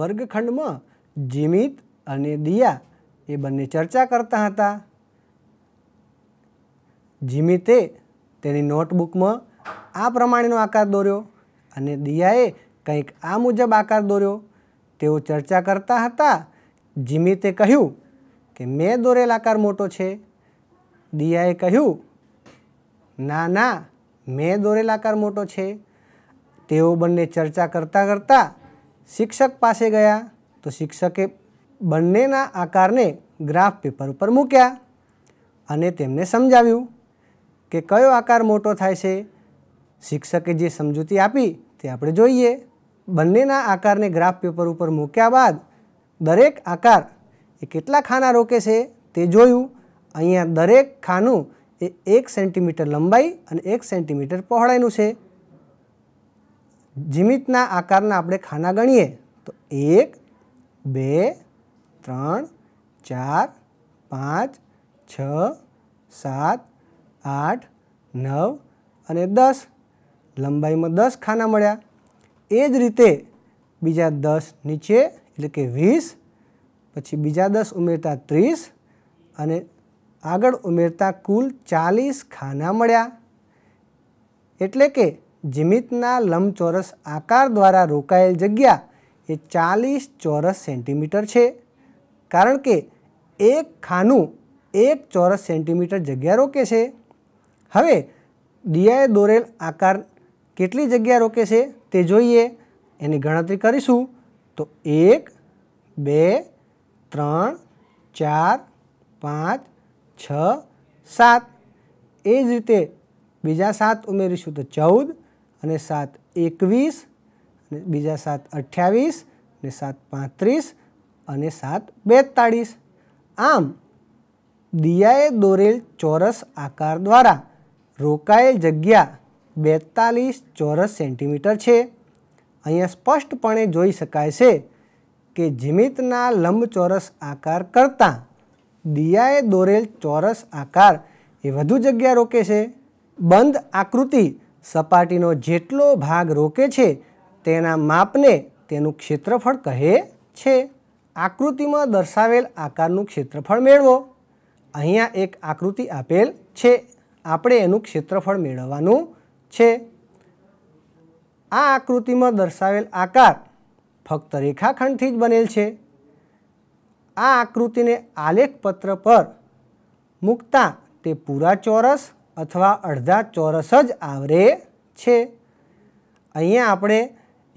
વર્ગખંડમાં જીમિત અને દિયા એ બંને ચર્ચા કરતા હતા જીમિતે તેની નોટબુકમાં આ પ્રમાણેનો આકાર દોર્યો અને દિયાએ કંઈક આ મુજબ આકાર દોર્યો તેઓ ચર્ચા કરતા હતા જીમિતે કહ્યું કે મેં દોરેલ આકાર મોટો છે દિયાએ કહ્યું ના ના મેં દોરેલ આકાર મોટો છે તેઓ બંને ચર્ચા કરતા કરતાં શિક્ષક પાસે ગયા તો શિક્ષકે બંનેના આકારને ગ્રાફ પેપર ઉપર મૂક્યા અને તેમને સમજાવ્યું કે કયો આકાર મોટો થાય છે શિક્ષકે જે સમજૂતી આપી તે આપણે જોઈએ બંનેના આકારને ગ્રાફ પેપર ઉપર મૂક્યા બાદ દરેક આકાર એ કેટલા ખાના રોકે છે તે જોયું અહીંયા દરેક ખાનું એ એક સેન્ટીમીટર લંબાઈ અને એક સેન્ટીમીટર પહોળાઈનું છે જીમિતના આકારના આપણે ખાના ગણીએ તો એક બે ત્રણ ચાર પાંચ છ સાત આઠ નવ અને દસ લંબાઈમાં દસ ખાના મળ્યા એ જ રીતે બીજા દસ નીચે એટલે કે વીસ પછી બીજા દસ ઉમેરતા ત્રીસ અને આગળ ઉમેરતા કુલ ચાલીસ ખાના મળ્યા એટલે કે જીમિતના લંબચોરસ આકાર દ્વારા રોકાયેલ જગ્યા એ ચાલીસ ચોરસ સેન્ટીમીટર છે કારણ કે એક ખાનું એક ચોરસ સેન્ટીમીટર જગ્યા રોકે છે હવે દિયાએ દોરેલ આકાર કેટલી જગ્યા રોકે છે તે જોઈએ એની ગણતરી કરીશું તો એક બે ત્રણ ચાર પાંચ છ સાત એ જ રીતે બીજા સાત ઉમેરીશું તો ચૌદ અને સાત એકવીસ અને બીજા સાત અઠ્યાવીસ ને સાત પાંત્રીસ અને સાત બેતાળીસ આમ દિયાએ દોરેલ ચોરસ આકાર દ્વારા રોકાયેલ જગ્યા બેતાલીસ ચોરસ સેન્ટીમીટર છે અહીંયા સ્પષ્ટપણે જોઈ શકાય છે કે જીમિતના લંબચોરસ આકાર કરતાં દિયાએ દોરેલ ચોરસ આકાર એ વધુ જગ્યા રોકે છે બંધ આકૃતિ સપાટીનો જેટલો ભાગ રોકે છે તેના માપને તેનું ક્ષેત્રફળ કહે છે આકૃતિમાં દર્શાવેલ આકારનું ક્ષેત્રફળ મેળવો અહીંયા એક આકૃતિ આપેલ છે આપણે એનું ક્ષેત્રફળ મેળવવાનું છે આ આકૃતિમાં દર્શાવેલ આકાર ફક્ત રેખાખંડથી જ બનેલ છે આ આકૃતિને આલેખપત્ર પર મૂકતા તે પૂરા ચોરસ અથવા અડધા ચોરસ જ આવરે છે અહીંયા આપણે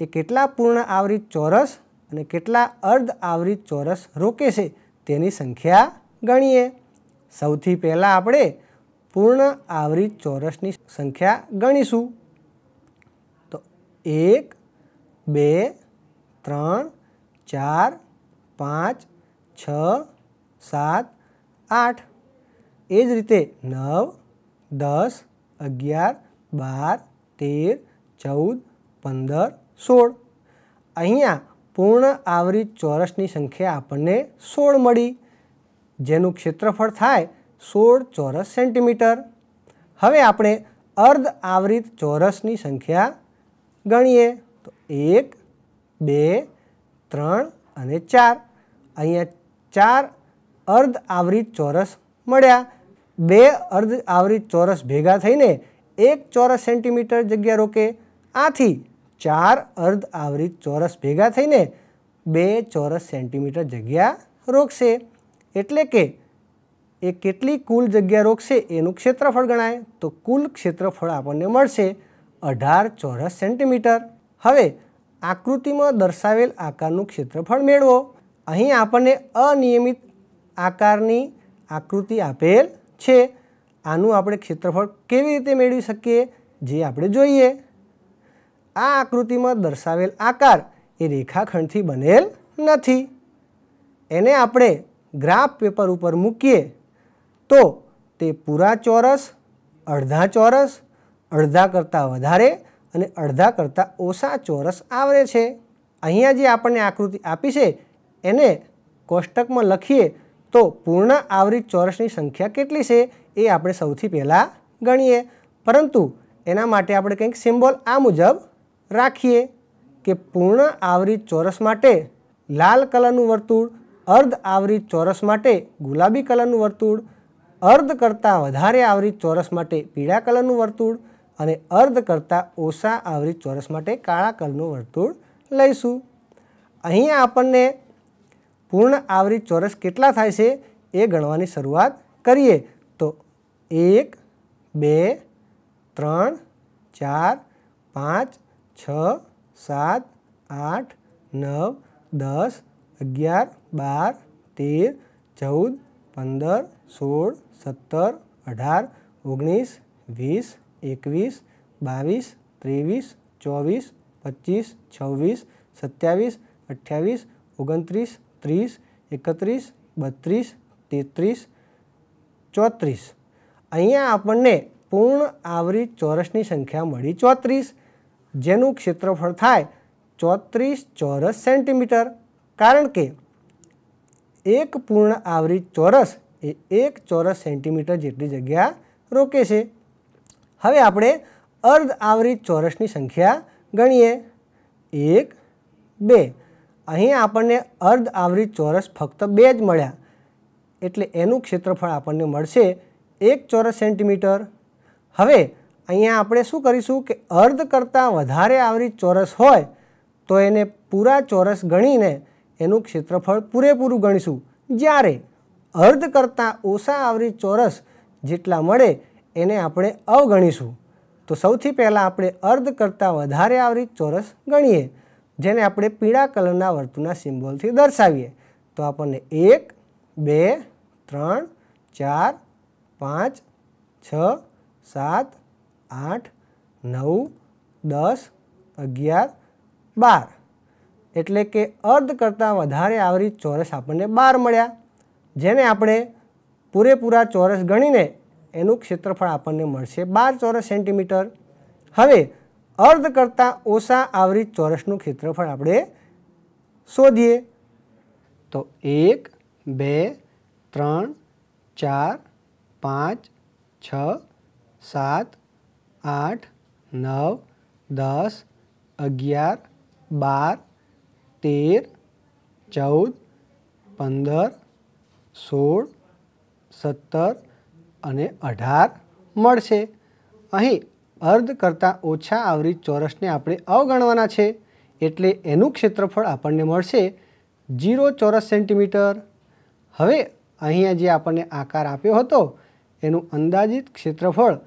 એ કેટલા પૂર્ણ આવરિત ચોરસ અને કેટલા અર્ધ આવરિત ચોરસ રોકે છે તેની સંખ્યા ગણીએ સૌથી પહેલાં આપણે પૂર્ણ આવરિત ચોરસની સંખ્યા ગણીશું તો એક બે ત્રણ ચાર પાંચ છ સાત આઠ એ જ રીતે નવ દસ અગિયાર બાર તેર ચૌદ પંદર સોળ અહીંયા પૂર્ણ આવરિત ચોરસની સંખ્યા આપણને સોળ મળી જેનું ક્ષેત્રફળ થાય સોળ ચોરસ સેન્ટીમીટર હવે આપણે અર્ધ આવરિત ચોરસની સંખ્યા ગણીએ તો એક બે ત્રણ અને ચાર અહીંયા ચાર અર્ધ આવરિત ચોરસ મળ્યા બે અર્ધ આવરિત ચોરસ ભેગા થઈને એક ચોરસ સેન્ટીમીટર જગ્યા રોકે આથી ચાર અર્ધ આવરિત ચોરસ ભેગા થઈને બે ચોરસ સેન્ટીમીટર જગ્યા રોકશે એટલે કે એ કેટલી કુલ જગ્યા રોકશે એનું ક્ષેત્રફળ ગણાય તો કુલ ક્ષેત્રફળ આપણને મળશે અઢાર ચોરસ સેન્ટીમીટર હવે આકૃતિમાં દર્શાવેલ આકારનું ક્ષેત્રફળ મેળવો અહીં આપણને અનિયમિત આકારની આકૃતિ આપેલ છે આનું આપણે ક્ષેત્રફળ કેવી રીતે મેળવી શકીએ જે આપણે જોઈએ આ આકૃતિમાં દર્શાવેલ આકાર એ રેખાખંડથી બનેલ નથી એને આપણે ગ્રાફ પેપર ઉપર મૂકીએ તો તે પૂરા ચોરસ અડધા ચોરસ અડધા કરતાં વધારે અને અડધા કરતાં ઓછા ચોરસ આવરે છે અહીંયા જે આપણને આકૃતિ આપી છે એને કોષ્ટકમાં લખીએ તો પૂર્ણ આવરિત ચોરસની સંખ્યા કેટલી છે એ આપણે સૌથી પહેલાં ગણીએ પરંતુ એના માટે આપણે કંઈક સિમ્બોલ આ મુજબ રાખીએ કે પૂર્ણ આવરિત ચોરસ માટે લાલ કલરનું વર્તુળ અર્ધ આવરિત ચોરસ માટે ગુલાબી કલરનું વર્તુળ અર્ધ કરતાં વધારે આવરિત ચોરસ માટે પીળા કલરનું વર્તુળ અને અર્ધ કરતાં ઓછા આવરિત ચોરસ માટે કાળા કલરનું વર્તુળ લઈશું અહીંયા આપણને पूर्ण आवृत चौरस कितना થાય છે એ ગણવાની શરૂઆત કરીએ તો 1 2 3 4 5 6 7 8 9 10 11 12 13 14 15 16 17 18 19 20 21 22 23 24 25 26 27 28 29 ત્રીસ એકત્રીસ બત્રીસ તેત્રીસ ચોત્રીસ અહીંયા આપણને પૂર્ણ આવરી ચોરસની સંખ્યા મળી ચોત્રીસ જેનું ક્ષેત્રફળ થાય ચોત્રીસ ચોરસ સેન્ટીમીટર કારણ કે એક પૂર્ણ આવરી ચોરસ એ એક ચોરસ સેન્ટીમીટર જેટલી જગ્યા રોકે છે હવે આપણે અર્ધ આવરી ચોરસની સંખ્યા ગણીએ એક બે અહીં આપણને અર્ધ આવરી ચોરસ ફક્ત બે જ મળ્યા એટલે એનું ક્ષેત્રફળ આપણને મળશે એક ચોરસ સેન્ટીમીટર હવે અહીંયા આપણે શું કરીશું કે અર્ધ કરતાં વધારે આવરી ચોરસ હોય તો એને પૂરા ચોરસ ગણીને એનું ક્ષેત્રફળ પૂરેપૂરું ગણીશું જ્યારે અર્ધ કરતાં ઓછા આવરી ચોરસ જેટલા મળે એને આપણે અવગણીશું તો સૌથી પહેલાં આપણે અર્ધ કરતાં વધારે આવરી ચોરસ ગણીએ જેને આપણે પીળા કલરના વર્તુળના સિમ્બોલથી દર્શાવીએ તો આપણને એક બે ત્રણ ચાર પાંચ છ સાત આઠ નવ દસ અગિયાર બાર એટલે કે અર્ધ કરતાં વધારે આવરી ચોરસ આપણને બાર મળ્યા જેને આપણે પૂરેપૂરા ચોરસ ગણીને એનું ક્ષેત્રફળ આપણને મળશે બાર ચોરસ સેન્ટીમીટર હવે અર્ધ કરતાં ઓછા આવરિત ચોરસનું ક્ષેત્રફળ આપણે શોધીએ તો એક બે ત્રણ ચાર પાંચ છ સાત આઠ નવ દસ અગિયાર બાર તેર ચૌદ પંદર સોળ સત્તર અને અઢાર મળશે અહીં અર્ધ કરતાં ઓછા આવરી ચોરસને આપણે અવગણવાના છે એટલે એનું ક્ષેત્રફળ આપણને મળશે જીરો ચોરસ સેન્ટીમીટર હવે અહીંયા જે આપણને આકાર આપ્યો હતો એનું અંદાજિત ક્ષેત્રફળ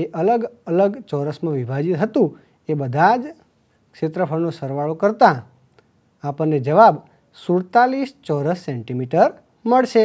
એ અલગ અલગ ચોરસમાં વિભાજિત હતું એ બધા જ ક્ષેત્રફળનો સરવાળો કરતાં આપણને જવાબ સુડતાલીસ ચોરસ સેન્ટીમીટર મળશે